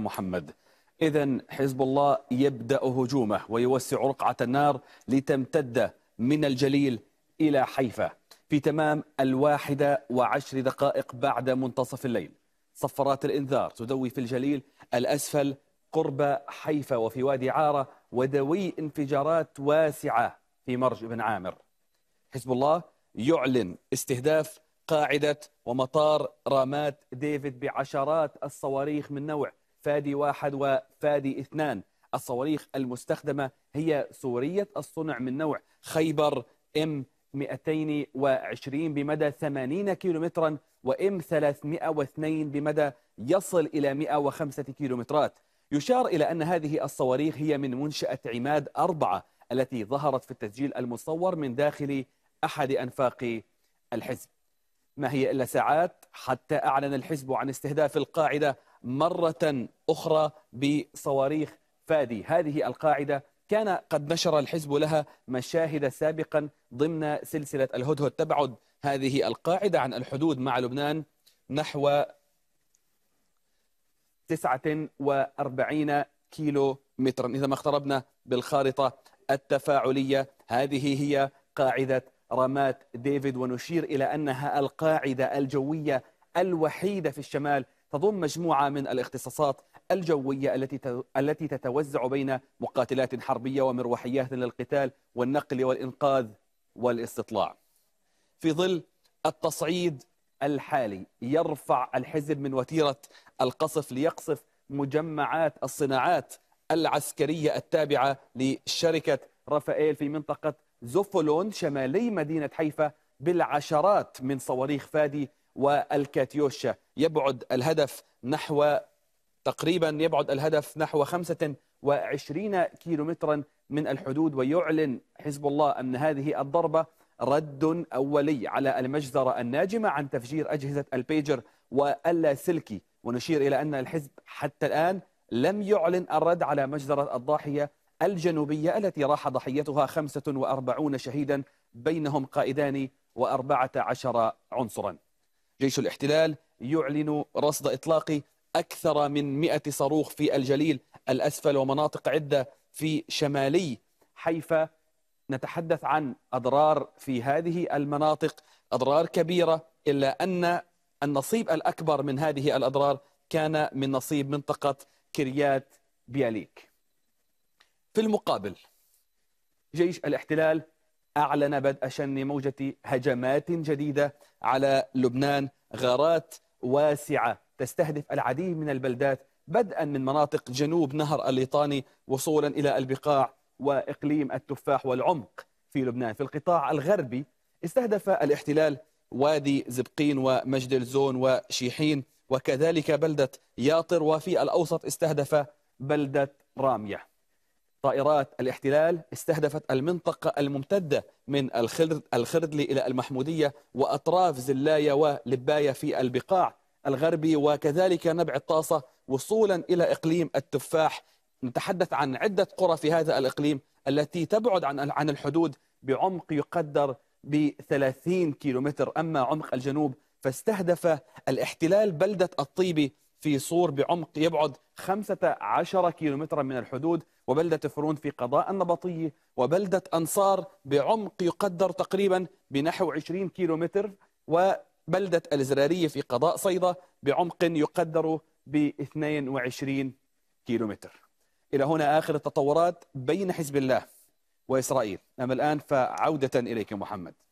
محمد إذا حزب الله يبدأ هجومه ويوسع رقعة النار لتمتد من الجليل إلى حيفا في تمام الواحدة وعشر دقائق بعد منتصف الليل صفارات الإنذار تدوي في الجليل الأسفل قرب حيفا وفي وادي عارة ودوي انفجارات واسعة في مرج بن عامر حزب الله يعلن استهداف قاعدة ومطار رامات ديفيد بعشرات الصواريخ من نوع فادي واحد وفادي اثنان الصواريخ المستخدمة هي سورية الصنع من نوع خيبر ام 220 بمدى 80 كيلومترا وام 302 بمدى يصل إلى 105 كيلومترات يشار إلى أن هذه الصواريخ هي من منشأة عماد أربعة التي ظهرت في التسجيل المصور من داخل أحد أنفاق الحزب ما هي إلا ساعات حتى أعلن الحزب عن استهداف القاعدة مرة أخرى بصواريخ فادي هذه القاعدة كان قد نشر الحزب لها مشاهد سابقا ضمن سلسلة الهدهد تبعد هذه القاعدة عن الحدود مع لبنان نحو 49 كيلو مترا إذا ما اقتربنا بالخارطة التفاعلية هذه هي قاعدة رمات ديفيد ونشير إلى أنها القاعدة الجوية الوحيدة في الشمال تضم مجموعة من الاختصاصات الجوية التي التي تتوزع بين مقاتلات حربية ومروحيات للقتال والنقل والإنقاذ والاستطلاع في ظل التصعيد الحالي يرفع الحزب من وتيرة القصف ليقصف مجمعات الصناعات العسكرية التابعة لشركة رافائيل في منطقة زوفولون شمالي مدينة حيفا بالعشرات من صواريخ فادي والكاتيوشا يبعد الهدف نحو تقريبا يبعد الهدف نحو 25 كيلو مترا من الحدود ويعلن حزب الله أن هذه الضربة رد أولي على المجزرة الناجمة عن تفجير أجهزة البيجر واللاسلكي ونشير إلى أن الحزب حتى الآن لم يعلن الرد على مجزرة الضاحية الجنوبية التي راح ضحيتها 45 شهيدا بينهم قائدان و14 عنصرا جيش الاحتلال يعلن رصد إطلاق أكثر من 100 صاروخ في الجليل الأسفل ومناطق عدة في شمالي حيفا نتحدث عن أضرار في هذه المناطق أضرار كبيرة إلا أن النصيب الأكبر من هذه الأضرار كان من نصيب منطقة كريات بياليك في المقابل جيش الاحتلال أعلن بدء شن موجة هجمات جديدة على لبنان غارات واسعة تستهدف العديد من البلدات بدءا من مناطق جنوب نهر الليطاني وصولا إلى البقاع وإقليم التفاح والعمق في لبنان في القطاع الغربي استهدف الاحتلال وادي زبقين ومجد الزون وشيحين وكذلك بلدة ياطر وفي الأوسط استهدف بلدة رامية طائرات الاحتلال استهدفت المنطقة الممتدة من الخرد الخردلي إلى المحمودية وأطراف زلاية ولباية في البقاع الغربي وكذلك نبع الطاسة وصولا إلى إقليم التفاح نتحدث عن عدة قرى في هذا الإقليم التي تبعد عن عن الحدود بعمق يقدر ب 30 كيلومتر أما عمق الجنوب فاستهدف الاحتلال بلدة الطيبي في صور بعمق يبعد 15 كيلومترا من الحدود وبلدة فرون في قضاء النبطية وبلدة أنصار بعمق يقدر تقريبا بنحو 20 كيلومتر وبلدة الزرارية في قضاء صيدا بعمق يقدر ب 22 كيلومتر إلى هنا آخر التطورات بين حزب الله وإسرائيل أما الآن فعودة إليك محمد